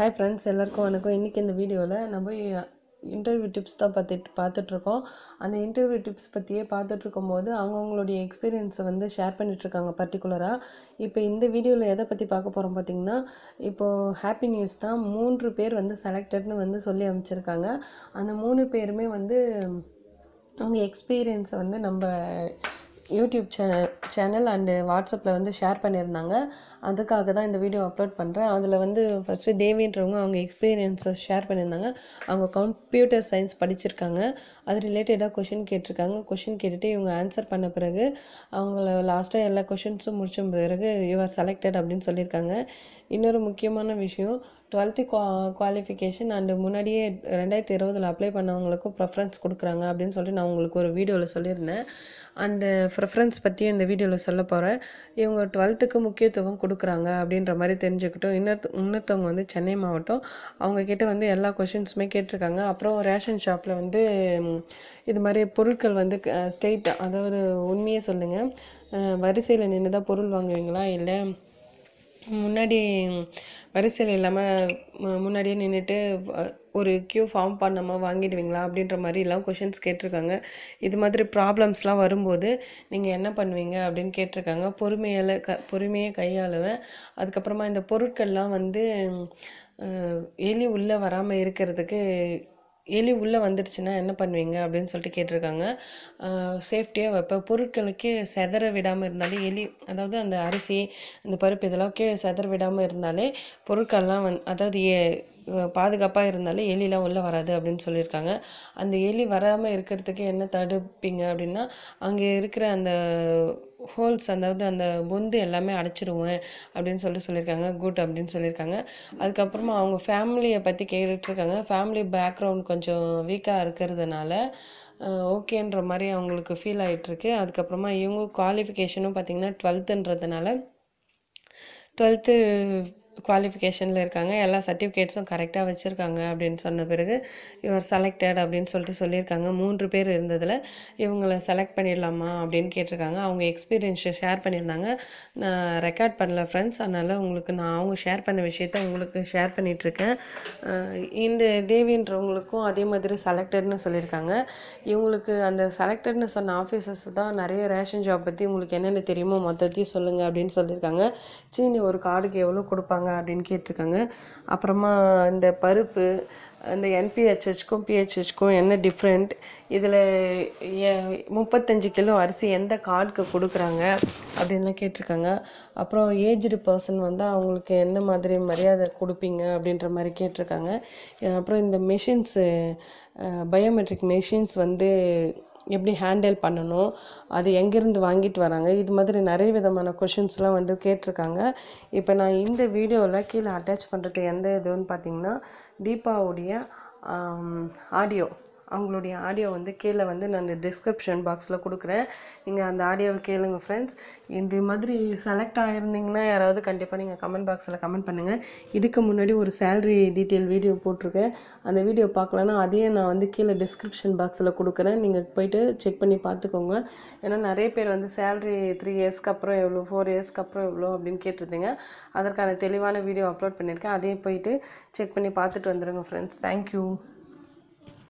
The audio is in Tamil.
ஹாய் ஃப்ரெண்ட்ஸ் எல்லாருக்கும் வணக்கம் இன்றைக்கி இந்த வீடியோவில் நம்ம இன்டர்வியூ டிப்ஸ் தான் பார்த்துட்டு பார்த்துட்ருக்கோம் அந்த இன்டர்வியூ டிப்ஸ் பற்றியே பார்த்துட்ருக்கும் போது அவங்கவுங்களுடைய எக்ஸ்பீரியன்ஸை வந்து ஷேர் பண்ணிகிட்ருக்காங்க பர்டிகுலராக இப்போ இந்த வீடியோவில் எதை பற்றி பார்க்க போகிறோம் பார்த்திங்கன்னா இப்போது ஹாப்பி நியூஸ் தான் மூன்று பேர் வந்து செலக்டட்னு வந்து சொல்லி அமைச்சிருக்காங்க அந்த மூணு பேருமே வந்து அவங்க எக்ஸ்பீரியன்ஸை வந்து நம்ம யூடியூப் சே சேனல் அண்டு வாட்ஸ்அப்பில் வந்து ஷேர் பண்ணியிருந்தாங்க அதுக்காக தான் இந்த வீடியோ அப்லோட் பண்ணுறேன் அதில் வந்து ஃபஸ்ட்டு தேவின்றவங்க அவங்க எக்ஸ்பீரியன்ஸை ஷேர் பண்ணியிருந்தாங்க அவங்க கம்ப்யூட்டர் சயின்ஸ் படிச்சிருக்காங்க அது ரிலேட்டடாக கொஷின் கேட்டிருக்காங்க கொஷின் கேட்டுட்டு இவங்க ஆன்சர் பண்ண பிறகு அவங்கள லாஸ்ட்டாக எல்லா கொஷின்ஸும் முடிச்ச பிறகு யூ ஆர் செலக்டட் அப்படின்னு சொல்லியிருக்காங்க இன்னொரு முக்கியமான விஷயம் டுவெல்த்து குவா குவாலிஃபிகேஷன் அண்டு முன்னாடியே ரெண்டாயிரத்தி இருபதில் அப்ளை பண்ணவங்களுக்கும் ப்ரெஃபரன்ஸ் கொடுக்குறாங்க அப்படின்னு சொல்லிட்டு நான் உங்களுக்கு ஒரு வீடியோவில் சொல்லியிருந்தேன் அந்த ப்ரிஃபரன்ஸ் பற்றியும் இந்த வீடியோவில் சொல்ல போகிறேன் இவங்க டுவெல்த்துக்கு முக்கியத்துவம் கொடுக்குறாங்க அப்படின்ற மாதிரி தெரிஞ்சுக்கிட்டோம் இன்னொரு இன்னொருத்தவங்க வந்து சென்னை மாவட்டம் அவங்கக்கிட்ட வந்து எல்லா கொஷின்ஸுமே கேட்டிருக்காங்க அப்புறம் ரேஷன் ஷாப்பில் வந்து இது மாதிரி பொருட்கள் வந்து ஸ்டேட் அதாவது உண்மையே சொல்லுங்கள் வரிசையில் நின்று தான் பொருள் வாங்குவீங்களா இல்லை முன்னாடி வரிசையில் இல்லாமல் முன்னாடியே நின்றுட்டு ஒரு க்யூ ஃபார்ம் பண்ணாமல் வாங்கிடுவீங்களா அப்படின்ற மாதிரிலாம் கொஷின்ஸ் கேட்டிருக்காங்க இது மாதிரி ப்ராப்ளம்ஸ்லாம் வரும்போது நீங்கள் என்ன பண்ணுவீங்க அப்படின்னு கேட்டிருக்காங்க பொறுமையால் க பொறுமையை கையாளுவேன் அதுக்கப்புறமா இந்த பொருட்கள்லாம் வந்து எலி உள்ளே வராமல் இருக்கிறதுக்கு எலி உள்ளே வந்துடுச்சுன்னா என்ன பண்ணுவீங்க அப்படின்னு சொல்லிட்டு கேட்டிருக்காங்க சேஃப்டியாக வைப்பேன் பொருட்களை கீழே செதற விடாமல் இருந்தாலே எலி அதாவது அந்த அரிசி அந்த பருப்பு இதெல்லாம் கீழே செதற விடாமல் இருந்தாலே பொருட்கள்லாம் வந் அதாவது ஏ பாதுகாப்பாக இருந்தாலே எலிலாம் உள்ளே வராது அப்படின்னு சொல்லியிருக்காங்க அந்த எலி வராமல் இருக்கிறதுக்கு என்ன தடுப்பீங்க அப்படின்னா அங்கே இருக்கிற அந்த ஹோல்ஸ் அதாவது அந்த பொந்து எல்லாமே அடைச்சிருவேன் அப்படின்னு சொல்லி சொல்லியிருக்காங்க குட் அப்படின்னு சொல்லியிருக்காங்க அதுக்கப்புறமா அவங்க ஃபேமிலியை பற்றி கேட்டுட்ருக்காங்க ஃபேமிலி பேக்ரவுண்ட் கொஞ்சம் வீக்காக இருக்கிறதுனால ஓகேன்ற மாதிரி அவங்களுக்கு ஃபீல் ஆகிட்டுருக்கு அதுக்கப்புறமா இவங்க குவாலிஃபிகேஷனும் பார்த்திங்கன்னா டுவெல்த்துன்றதுனால டுவெல்த்து குவாலிஃபிகேஷனில் இருக்காங்க எல்லா சர்டிஃபிகேட்ஸும் கரெக்டாக வச்சுருக்காங்க அப்படின்னு சொன்ன பிறகு இவர் செலக்டட் அப்படின்னு சொல்லிட்டு சொல்லியிருக்காங்க மூன்று பேர் இருந்ததில் இவங்களை செலக்ட் பண்ணிடலாமா அப்படின்னு கேட்டிருக்காங்க அவங்க எக்ஸ்பீரியன்ஸை ஷேர் பண்ணியிருந்தாங்க நான் ரெக்கார்ட் பண்ணல ஃப்ரெண்ட்ஸ் அதனால் உங்களுக்கு நான் அவங்க ஷேர் பண்ண விஷயத்த உங்களுக்கு ஷேர் பண்ணிகிட்ருக்கேன் இந்த தேவின்றவங்களுக்கும் அதே மாதிரி செலக்டட்னு சொல்லியிருக்காங்க இவங்களுக்கு அந்த செலக்டட்னு சொன்ன ஆஃபீஸர்ஸ் தான் நிறைய ரேஷன் ஜாப் பற்றி உங்களுக்கு என்னென்ன தெரியுமோ மொத்தத்தையும் சொல்லுங்கள் அப்படின்னு சொல்லியிருக்காங்க சீனி ஒரு கார்டுக்கு எவ்வளோ கொடுப்பாங்க அப்படின்னு கேட்டிருக்காங்க அப்புறமா இந்த பருப்பு இந்த என்பிஹெச்ஹெச்க்கும் பிஹெச்ஹெச்க்கும் என்ன டிஃப்ரெண்ட் இதில் முப்பத்தஞ்சு கிலோ அரிசி எந்த கார்டுக்கு கொடுக்குறாங்க அப்படின்லாம் கேட்டிருக்காங்க அப்புறம் ஏஜ்டு பர்சன் வந்து அவங்களுக்கு எந்த மாதிரி மரியாதை கொடுப்பீங்க அப்படின்ற மாதிரி கேட்டிருக்காங்க அப்புறம் இந்த மெஷின்ஸு பயோமெட்ரிக் மெஷின்ஸ் வந்து எப்படி ஹேண்டில் பண்ணணும் அது எங்கேருந்து வாங்கிட்டு வராங்க இது மாதிரி நிறைய விதமான கொஷின்ஸ்லாம் வந்து கேட்டிருக்காங்க இப்போ நான் இந்த வீடியோவில் கீழே அட்டாச் பண்ணுறது எந்த இதுன்னு பார்த்திங்கன்னா தீபாவுடைய ஆடியோ அவங்களுடைய ஆடியோ வந்து கீழே வந்து நான் டிஸ்கிரிப்ஷன் பாக்ஸில் கொடுக்குறேன் நீங்கள் அந்த ஆடியோவை கேளுங்க ஃப்ரெண்ட்ஸ் இந்த மாதிரி செலக்ட் ஆகிருந்தீங்கன்னா யாராவது கண்டிப்பாக நீங்கள் கமெண்ட் பாக்ஸில் கமெண்ட் பண்ணுங்கள் இதுக்கு முன்னாடி ஒரு சேல்ரி டீட்டெயில் வீடியோ போட்டிருக்கேன் அந்த வீடியோ பார்க்கலன்னா அதையும் நான் வந்து கீழே டிஸ்கிரிப்ஷன் பாக்ஸில் கொடுக்குறேன் நீங்கள் போயிட்டு செக் பண்ணி பார்த்துக்கோங்க ஏன்னா நிறைய பேர் வந்து சேல்ரி த்ரீ இயர்ஸ்க்கு அப்புறம் எவ்வளோ ஃபோர் இயர்ஸ்க்கு அப்புறம் எவ்வளோ அப்படின்னு கேட்டிருந்தீங்க அதற்கான தெளிவான வீடியோ அப்லோட் பண்ணியிருக்கேன் அதையும் போயிட்டு செக் பண்ணி பார்த்துட்டு வந்துடுங்க ஃப்ரெண்ட்ஸ் தேங்க்யூ